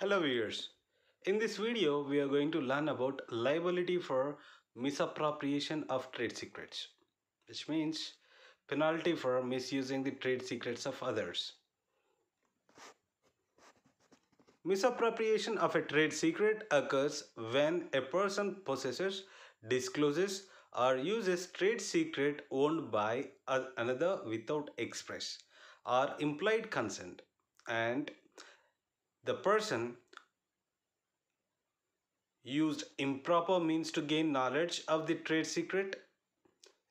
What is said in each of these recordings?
Hello viewers. In this video, we are going to learn about liability for misappropriation of trade secrets, which means penalty for misusing the trade secrets of others. Misappropriation of a trade secret occurs when a person possesses, discloses, or uses trade secret owned by another without express or implied consent and the person used improper means to gain knowledge of the trade secret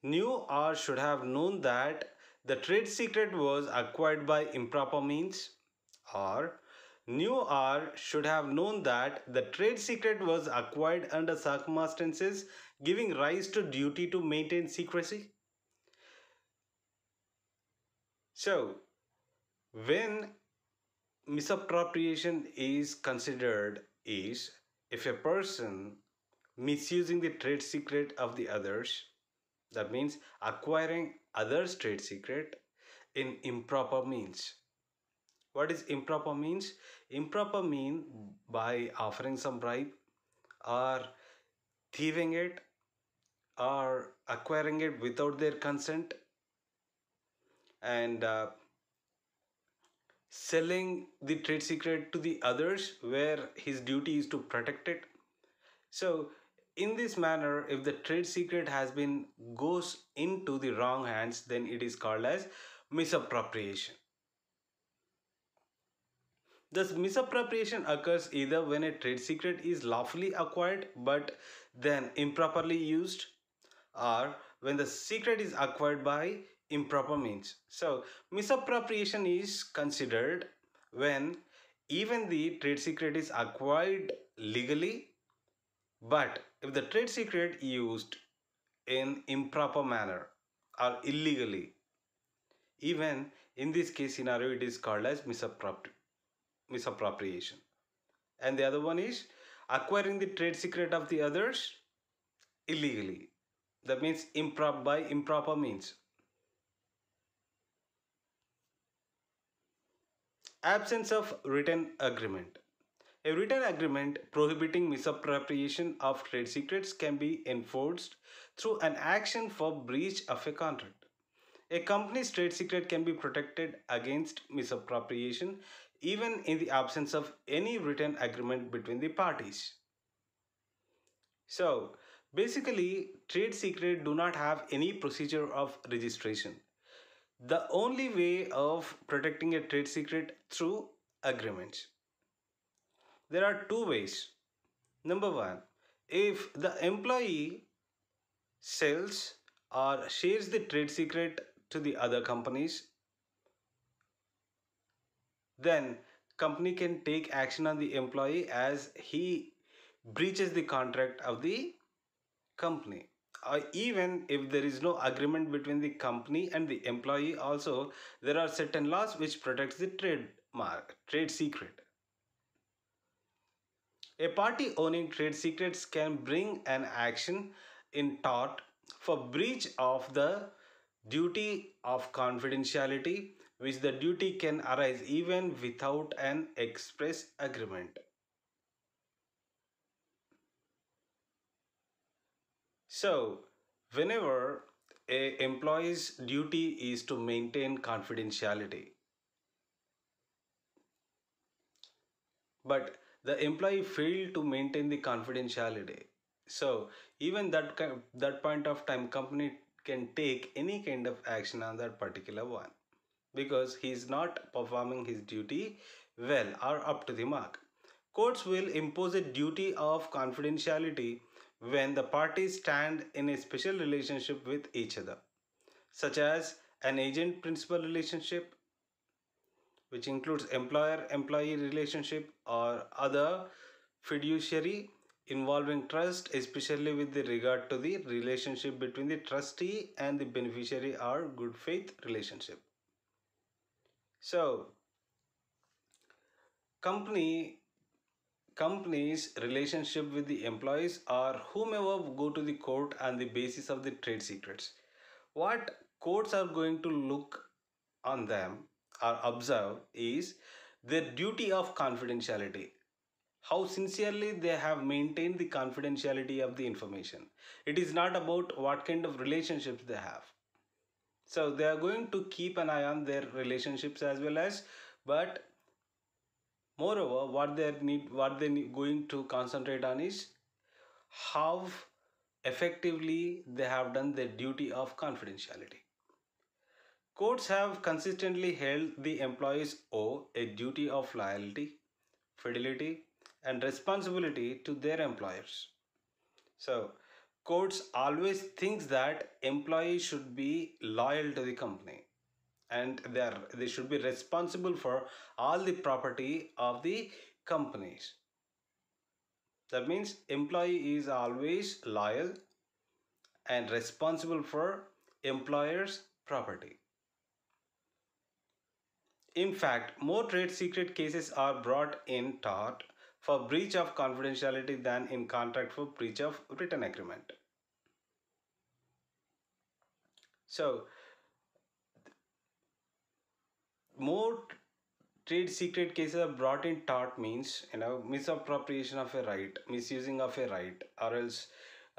knew or should have known that the trade secret was acquired by improper means or knew or should have known that the trade secret was acquired under circumstances giving rise to duty to maintain secrecy so when misappropriation is considered is if a person misusing the trade secret of the others that means acquiring others trade secret in improper means what is improper means improper mean by offering some bribe or thieving it or acquiring it without their consent and uh, selling the trade secret to the others where his duty is to protect it so in this manner if the trade secret has been goes into the wrong hands then it is called as misappropriation Thus, misappropriation occurs either when a trade secret is lawfully acquired but then improperly used or when the secret is acquired by improper means. So misappropriation is considered when even the trade secret is acquired legally but if the trade secret used in improper manner or illegally even in this case scenario it is called as misappropri misappropriation and the other one is acquiring the trade secret of the others illegally that means improper by improper means Absence of written agreement. A written agreement prohibiting misappropriation of trade secrets can be enforced through an action for breach of a contract. A company's trade secret can be protected against misappropriation even in the absence of any written agreement between the parties. So, basically, trade secret do not have any procedure of registration the only way of protecting a trade secret through agreements. There are two ways. Number one, if the employee sells or shares the trade secret to the other companies, then company can take action on the employee as he breaches the contract of the company uh, even if there is no agreement between the company and the employee also there are certain laws which protects the trademark trade secret a party owning trade secrets can bring an action in tort for breach of the duty of confidentiality which the duty can arise even without an express agreement So whenever a employee's duty is to maintain confidentiality, but the employee failed to maintain the confidentiality. So even that, that point of time company can take any kind of action on that particular one because he is not performing his duty well or up to the mark. Courts will impose a duty of confidentiality when the parties stand in a special relationship with each other, such as an agent principal relationship, which includes employer employee relationship or other fiduciary involving trust, especially with regard to the relationship between the trustee and the beneficiary or good faith relationship. So, company company's relationship with the employees or whomever go to the court on the basis of the trade secrets what courts are going to look on them or observe is their duty of confidentiality how sincerely they have maintained the confidentiality of the information it is not about what kind of relationships they have so they are going to keep an eye on their relationships as well as but Moreover, what they need, what they need going to concentrate on is how effectively they have done their duty of confidentiality. Courts have consistently held the employees owe a duty of loyalty, fidelity, and responsibility to their employers. So, courts always thinks that employees should be loyal to the company and they are they should be responsible for all the property of the companies that means employee is always loyal and responsible for employer's property in fact more trade secret cases are brought in tort for breach of confidentiality than in contract for breach of written agreement so more trade secret cases are brought in tort means you know misappropriation of a right misusing of a right or else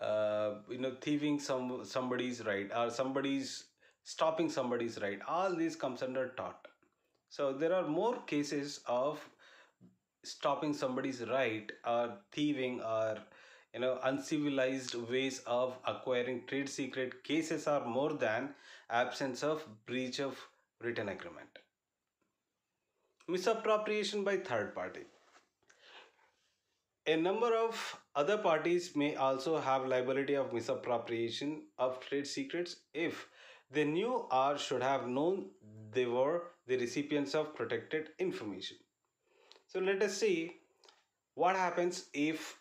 uh, you know thieving some somebody's right or somebody's stopping somebody's right all these comes under tort so there are more cases of stopping somebody's right or thieving or you know uncivilized ways of acquiring trade secret cases are more than absence of breach of written agreement misappropriation by third party. A number of other parties may also have liability of misappropriation of trade secrets if they knew or should have known they were the recipients of protected information. So let us see what happens if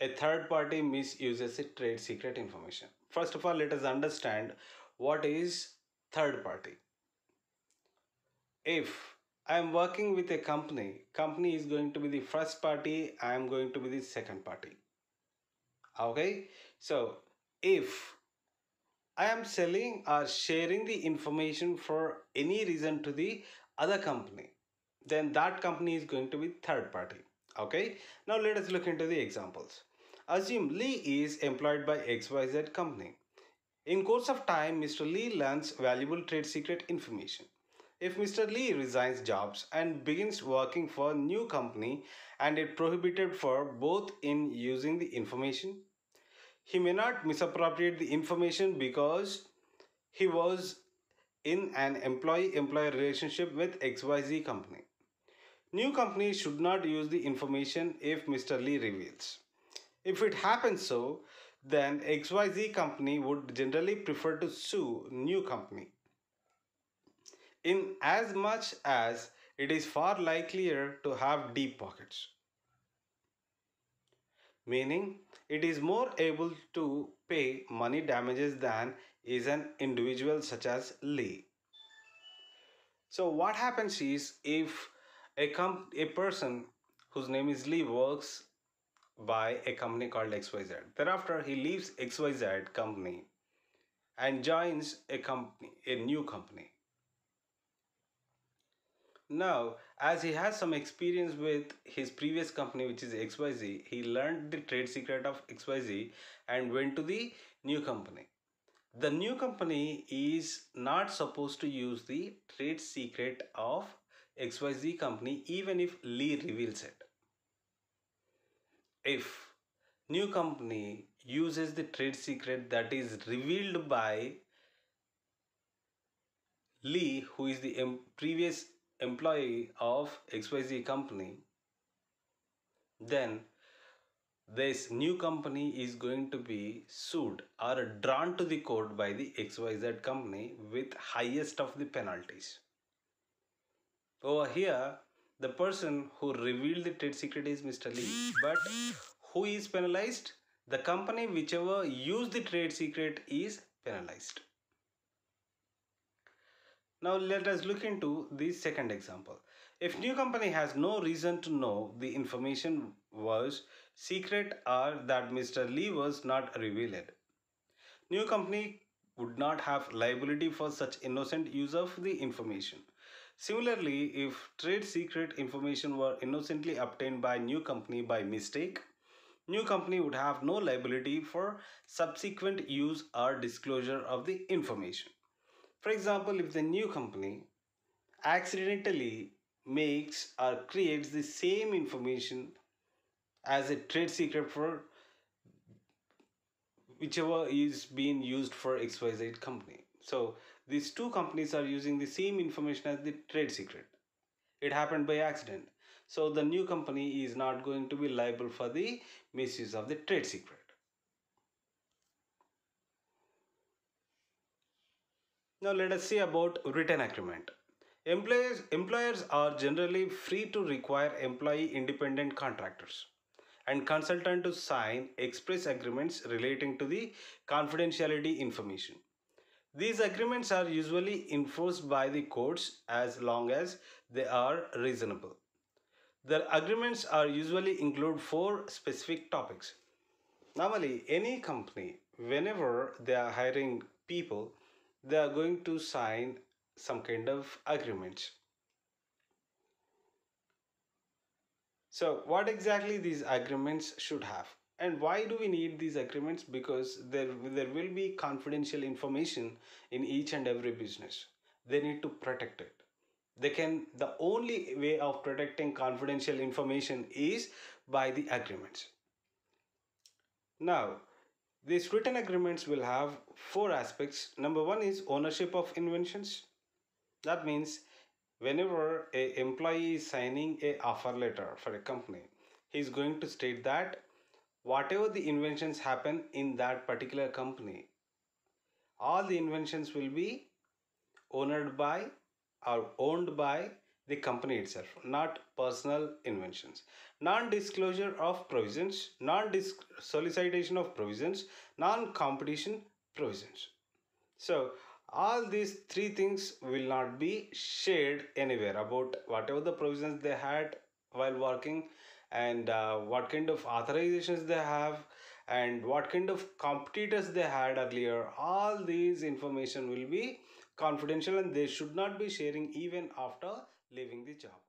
a third party misuses a trade secret information. First of all, let us understand what is third party. If I am working with a company. Company is going to be the first party. I am going to be the second party. Okay. So if I am selling or sharing the information for any reason to the other company, then that company is going to be third party. Okay. Now let us look into the examples. Assume Lee is employed by XYZ company. In course of time, Mr. Lee learns valuable trade secret information if Mr. Lee resigns jobs and begins working for new company and it prohibited for both in using the information? He may not misappropriate the information because he was in an employee-employer relationship with XYZ company. New company should not use the information if Mr. Lee reveals. If it happens so, then XYZ company would generally prefer to sue new company in as much as it is far likelier to have deep pockets. Meaning, it is more able to pay money damages than is an individual such as Lee. So, what happens is if a, com- a person whose name is Lee works by a company called XYZ. Thereafter, he leaves XYZ company and joins a company, a new company. Now, as he has some experience with his previous company, which is XYZ, he learned the trade secret of XYZ and went to the new company. The new company is not supposed to use the trade secret of XYZ company even if Lee reveals it. If new company uses the trade secret that is revealed by Lee, who is the previous employee of XYZ company, then this new company is going to be sued or drawn to the court by the XYZ company with highest of the penalties. Over here, the person who revealed the trade secret is Mr. Lee. But who is penalized? The company whichever used the trade secret is penalized. Now let us look into the second example. If new company has no reason to know the information was secret or that Mr. Lee was not revealed. New company would not have liability for such innocent use of the information. Similarly, if trade secret information were innocently obtained by new company by mistake, new company would have no liability for subsequent use or disclosure of the information. For example, if the new company accidentally makes or creates the same information as a trade secret for whichever is being used for XYZ company. So these two companies are using the same information as the trade secret. It happened by accident. So the new company is not going to be liable for the misuse of the trade secret. Now let us see about written agreement. Employers, employers are generally free to require employee independent contractors and consultant to sign express agreements relating to the confidentiality information. These agreements are usually enforced by the courts as long as they are reasonable. The agreements are usually include four specific topics. Normally, any company, whenever they are hiring people, they are going to sign some kind of agreements. So what exactly these agreements should have and why do we need these agreements because there, there will be confidential information in each and every business. They need to protect it. They can the only way of protecting confidential information is by the agreements. Now these written agreements will have four aspects. Number one is ownership of inventions. That means whenever a employee is signing a offer letter for a company, he is going to state that whatever the inventions happen in that particular company, all the inventions will be owned by or owned by the company itself, not personal inventions. Non-disclosure of provisions, non-solicitation of provisions, non-competition provisions. So all these three things will not be shared anywhere about whatever the provisions they had while working and uh, what kind of authorizations they have and what kind of competitors they had earlier all these information will be confidential and they should not be sharing even after leaving the job.